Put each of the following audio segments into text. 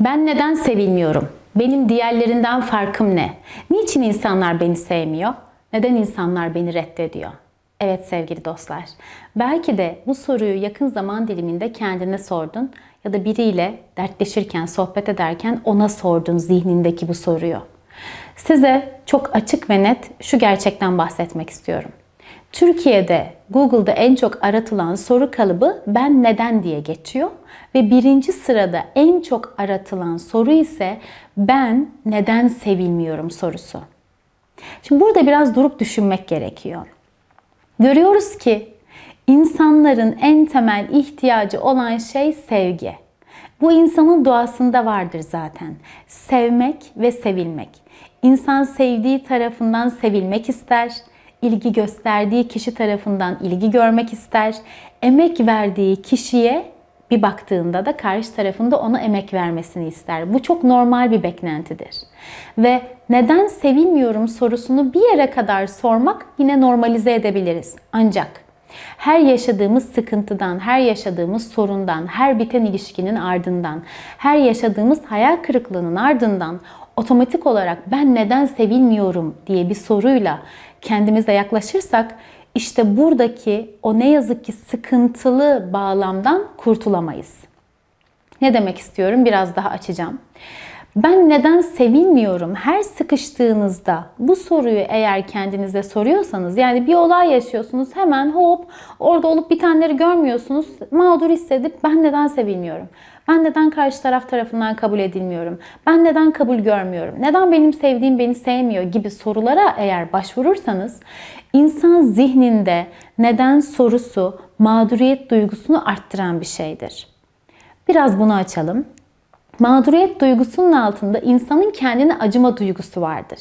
Ben neden sevilmiyorum? Benim diğerlerinden farkım ne? Niçin insanlar beni sevmiyor? Neden insanlar beni reddediyor? Evet sevgili dostlar, belki de bu soruyu yakın zaman diliminde kendine sordun ya da biriyle dertleşirken, sohbet ederken ona sordun zihnindeki bu soruyu. Size çok açık ve net şu gerçekten bahsetmek istiyorum. Türkiye'de Google'da en çok aratılan soru kalıbı ben neden diye geçiyor. Ve birinci sırada en çok aratılan soru ise ben neden sevilmiyorum sorusu. Şimdi burada biraz durup düşünmek gerekiyor. Görüyoruz ki insanların en temel ihtiyacı olan şey sevgi. Bu insanın doğasında vardır zaten. Sevmek ve sevilmek. İnsan sevdiği tarafından sevilmek ister ilgi gösterdiği kişi tarafından ilgi görmek ister. Emek verdiği kişiye bir baktığında da karşı tarafında ona emek vermesini ister. Bu çok normal bir beklentidir. Ve neden sevilmiyorum sorusunu bir yere kadar sormak yine normalize edebiliriz. Ancak her yaşadığımız sıkıntıdan, her yaşadığımız sorundan, her biten ilişkinin ardından, her yaşadığımız hayal kırıklığının ardından otomatik olarak ben neden sevilmiyorum diye bir soruyla kendimizle yaklaşırsak işte buradaki o ne yazık ki sıkıntılı bağlamdan kurtulamayız. Ne demek istiyorum? Biraz daha açacağım ben neden sevinmiyorum? Her sıkıştığınızda bu soruyu eğer kendinize soruyorsanız yani bir olay yaşıyorsunuz hemen hop orada olup bitenleri görmüyorsunuz. Mağdur hissedip ben neden sevilmiyorum? Ben neden karşı taraf tarafından kabul edilmiyorum? Ben neden kabul görmüyorum? Neden benim sevdiğim beni sevmiyor gibi sorulara eğer başvurursanız insan zihninde neden sorusu mağduriyet duygusunu arttıran bir şeydir. Biraz bunu açalım. Mağduriyet duygusunun altında insanın kendine acıma duygusu vardır.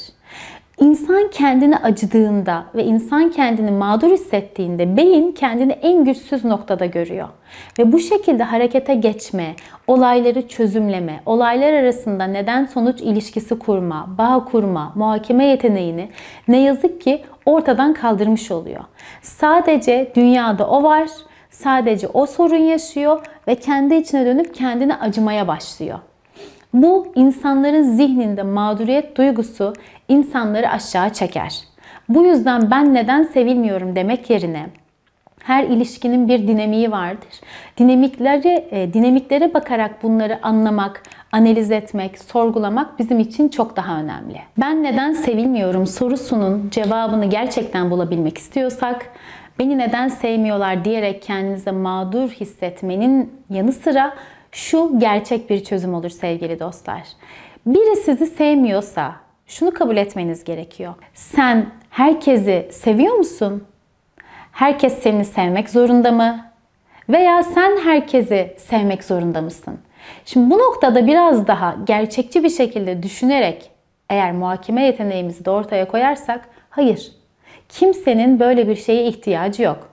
İnsan kendini acıdığında ve insan kendini mağdur hissettiğinde beyin kendini en güçsüz noktada görüyor. Ve bu şekilde harekete geçme, olayları çözümleme, olaylar arasında neden sonuç ilişkisi kurma, bağ kurma, muhakeme yeteneğini ne yazık ki ortadan kaldırmış oluyor. Sadece dünyada o var, sadece o sorun yaşıyor ve kendi içine dönüp kendine acımaya başlıyor. Bu insanların zihninde mağduriyet duygusu insanları aşağı çeker. Bu yüzden ben neden sevilmiyorum demek yerine her ilişkinin bir dinamiği vardır. Dinamiklere, dinamiklere bakarak bunları anlamak, analiz etmek, sorgulamak bizim için çok daha önemli. Ben neden sevilmiyorum sorusunun cevabını gerçekten bulabilmek istiyorsak, beni neden sevmiyorlar diyerek kendinize mağdur hissetmenin yanı sıra şu gerçek bir çözüm olur sevgili dostlar. Biri sizi sevmiyorsa şunu kabul etmeniz gerekiyor. Sen herkesi seviyor musun? Herkes seni sevmek zorunda mı? Veya sen herkesi sevmek zorunda mısın? Şimdi bu noktada biraz daha gerçekçi bir şekilde düşünerek eğer muhakeme yeteneğimizi de ortaya koyarsak hayır. Kimsenin böyle bir şeye ihtiyacı yok.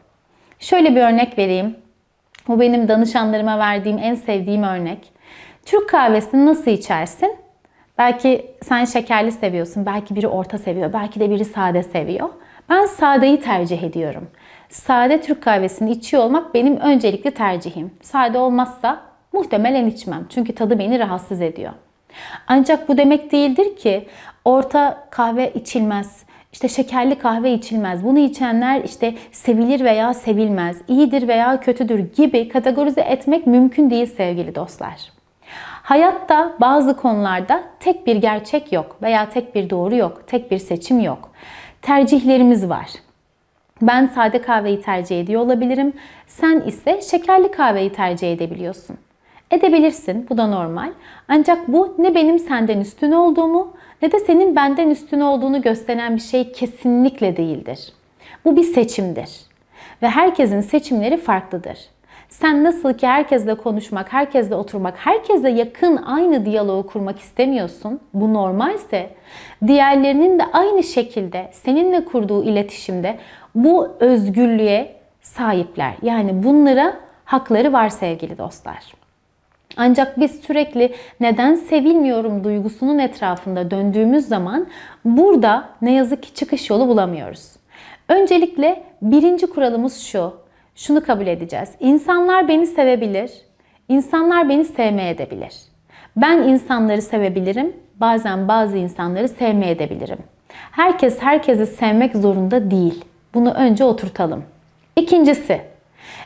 Şöyle bir örnek vereyim. Bu benim danışanlarıma verdiğim en sevdiğim örnek. Türk kahvesini nasıl içersin? Belki sen şekerli seviyorsun, belki biri orta seviyor, belki de biri sade seviyor. Ben sadeyi tercih ediyorum. Sade Türk kahvesini içiyor olmak benim öncelikli tercihim. Sade olmazsa muhtemelen içmem. Çünkü tadı beni rahatsız ediyor. Ancak bu demek değildir ki orta kahve içilmez, işte şekerli kahve içilmez. Bunu içenler işte sevilir veya sevilmez, iyidir veya kötüdür gibi kategorize etmek mümkün değil sevgili dostlar. Hayatta bazı konularda tek bir gerçek yok veya tek bir doğru yok, tek bir seçim yok. Tercihlerimiz var. Ben sade kahveyi tercih ediyor olabilirim. Sen ise şekerli kahveyi tercih edebiliyorsun. Edebilirsin, bu da normal. Ancak bu ne benim senden üstün olduğumu ne de senin benden üstün olduğunu gösteren bir şey kesinlikle değildir. Bu bir seçimdir. Ve herkesin seçimleri farklıdır. Sen nasıl ki herkesle konuşmak, herkesle oturmak, herkesle yakın aynı diyaloğu kurmak istemiyorsun, bu normalse diğerlerinin de aynı şekilde seninle kurduğu iletişimde bu özgürlüğe sahipler. Yani bunlara hakları var sevgili dostlar. Ancak biz sürekli neden sevilmiyorum duygusunun etrafında döndüğümüz zaman burada ne yazık ki çıkış yolu bulamıyoruz. Öncelikle birinci kuralımız şu. Şunu kabul edeceğiz. İnsanlar beni sevebilir. İnsanlar beni sevmeye sevmeyebilir. Ben insanları sevebilirim. Bazen bazı insanları sevmeye sevmeyebilirim. Herkes herkesi sevmek zorunda değil. Bunu önce oturtalım. İkincisi,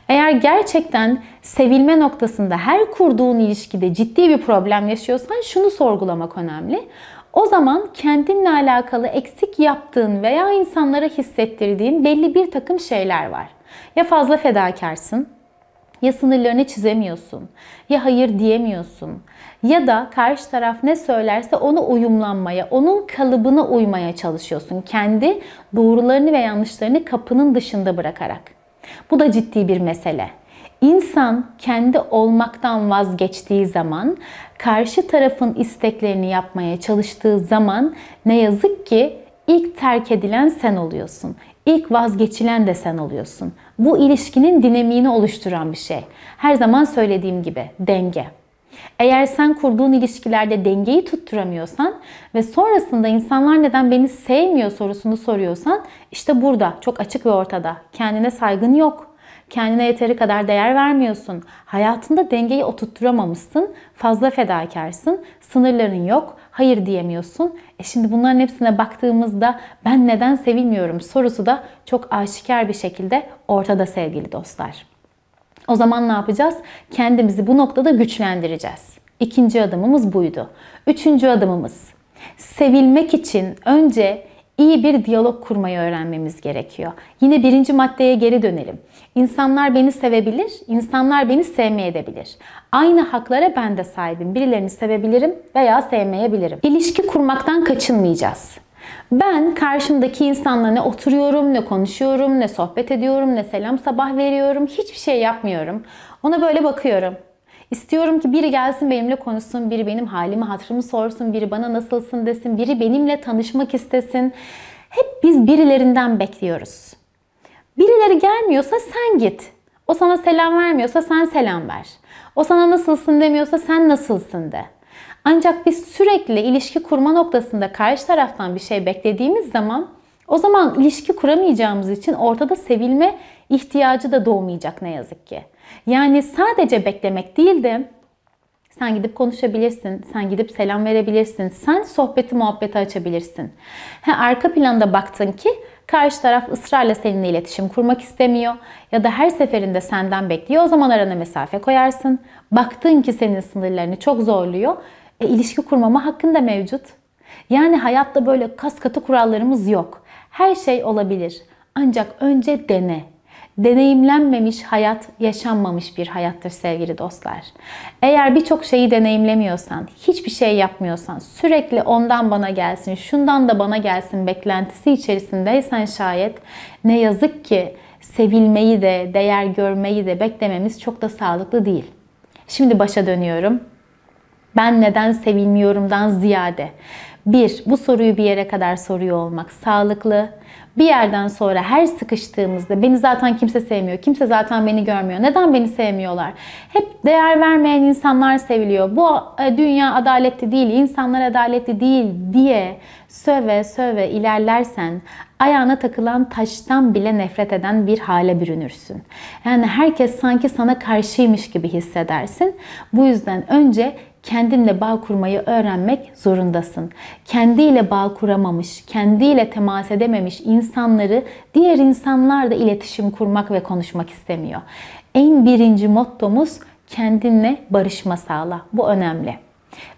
eğer gerçekten sevilme noktasında her kurduğun ilişkide ciddi bir problem yaşıyorsan şunu sorgulamak önemli. O zaman kendinle alakalı eksik yaptığın veya insanlara hissettirdiğin belli bir takım şeyler var. Ya fazla fedakarsın, ya sınırlarını çizemiyorsun, ya hayır diyemiyorsun ya da karşı taraf ne söylerse ona uyumlanmaya, onun kalıbına uymaya çalışıyorsun. Kendi doğrularını ve yanlışlarını kapının dışında bırakarak. Bu da ciddi bir mesele. İnsan kendi olmaktan vazgeçtiği zaman, karşı tarafın isteklerini yapmaya çalıştığı zaman ne yazık ki ilk terk edilen sen oluyorsun. İlk vazgeçilen de sen oluyorsun. Bu ilişkinin dinamiğini oluşturan bir şey. Her zaman söylediğim gibi denge. Eğer sen kurduğun ilişkilerde dengeyi tutturamıyorsan ve sonrasında insanlar neden beni sevmiyor sorusunu soruyorsan işte burada çok açık ve ortada. Kendine saygın yok. Kendine yeteri kadar değer vermiyorsun. Hayatında dengeyi oturtturamamışsın. Fazla fedakarsın. Sınırların yok. Hayır diyemiyorsun. E şimdi bunların hepsine baktığımızda ben neden sevilmiyorum sorusu da çok aşikar bir şekilde ortada sevgili dostlar. O zaman ne yapacağız? Kendimizi bu noktada güçlendireceğiz. İkinci adımımız buydu. Üçüncü adımımız sevilmek için önce iyi bir diyalog kurmayı öğrenmemiz gerekiyor. Yine birinci maddeye geri dönelim. İnsanlar beni sevebilir, insanlar beni sevmeyebilir. Aynı haklara ben de sahibim. Birilerini sevebilirim veya sevmeyebilirim. İlişki kurmaktan kaçınmayacağız. Ben karşımdaki insanla ne oturuyorum, ne konuşuyorum, ne sohbet ediyorum, ne selam sabah veriyorum. Hiçbir şey yapmıyorum. Ona böyle bakıyorum. İstiyorum ki biri gelsin benimle konuşsun, biri benim halimi, hatırımı sorsun, biri bana nasılsın desin, biri benimle tanışmak istesin. Hep biz birilerinden bekliyoruz. Birileri gelmiyorsa sen git. O sana selam vermiyorsa sen selam ver. O sana nasılsın demiyorsa sen nasılsın de. Ancak biz sürekli ilişki kurma noktasında karşı taraftan bir şey beklediğimiz zaman o zaman ilişki kuramayacağımız için ortada sevilme ihtiyacı da doğmayacak ne yazık ki. Yani sadece beklemek değil de sen gidip konuşabilirsin, sen gidip selam verebilirsin, sen sohbeti muhabbeti açabilirsin. He, arka planda baktın ki Karşı taraf ısrarla seninle iletişim kurmak istemiyor ya da her seferinde senden bekliyor. O zaman arana mesafe koyarsın. Baktın ki senin sınırlarını çok zorluyor. E, ilişki kurmama hakkın da mevcut. Yani hayatta böyle kas katı kurallarımız yok. Her şey olabilir. Ancak önce dene deneyimlenmemiş hayat yaşanmamış bir hayattır sevgili dostlar. Eğer birçok şeyi deneyimlemiyorsan, hiçbir şey yapmıyorsan, sürekli ondan bana gelsin, şundan da bana gelsin beklentisi içerisindeysen şayet ne yazık ki sevilmeyi de, değer görmeyi de beklememiz çok da sağlıklı değil. Şimdi başa dönüyorum. Ben neden sevilmiyorumdan ziyade bir, bu soruyu bir yere kadar soruyor olmak sağlıklı. Bir yerden sonra her sıkıştığımızda beni zaten kimse sevmiyor. Kimse zaten beni görmüyor. Neden beni sevmiyorlar? Hep değer vermeyen insanlar seviliyor. Bu e, dünya adaletli değil, insanlar adaletli değil diye söve söve ilerlersen ayağına takılan taştan bile nefret eden bir hale bürünürsün. Yani herkes sanki sana karşıymış gibi hissedersin. Bu yüzden önce kendinle bağ kurmayı öğrenmek zorundasın. Kendiyle bağ kuramamış, kendiyle temas edememiş insanları diğer insanlar da iletişim kurmak ve konuşmak istemiyor. En birinci mottomuz kendinle barışma sağla. Bu önemli.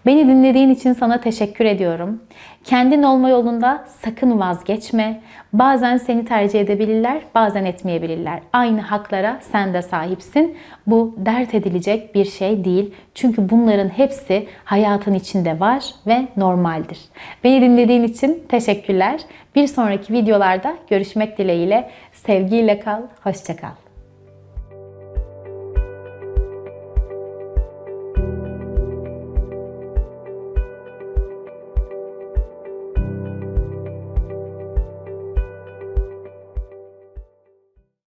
Beni dinlediğin için sana teşekkür ediyorum. Kendin olma yolunda sakın vazgeçme. Bazen seni tercih edebilirler, bazen etmeyebilirler. Aynı haklara sen de sahipsin. Bu dert edilecek bir şey değil. Çünkü bunların hepsi hayatın içinde var ve normaldir. Beni dinlediğin için teşekkürler. Bir sonraki videolarda görüşmek dileğiyle. Sevgiyle kal, Hoşçakal. kal.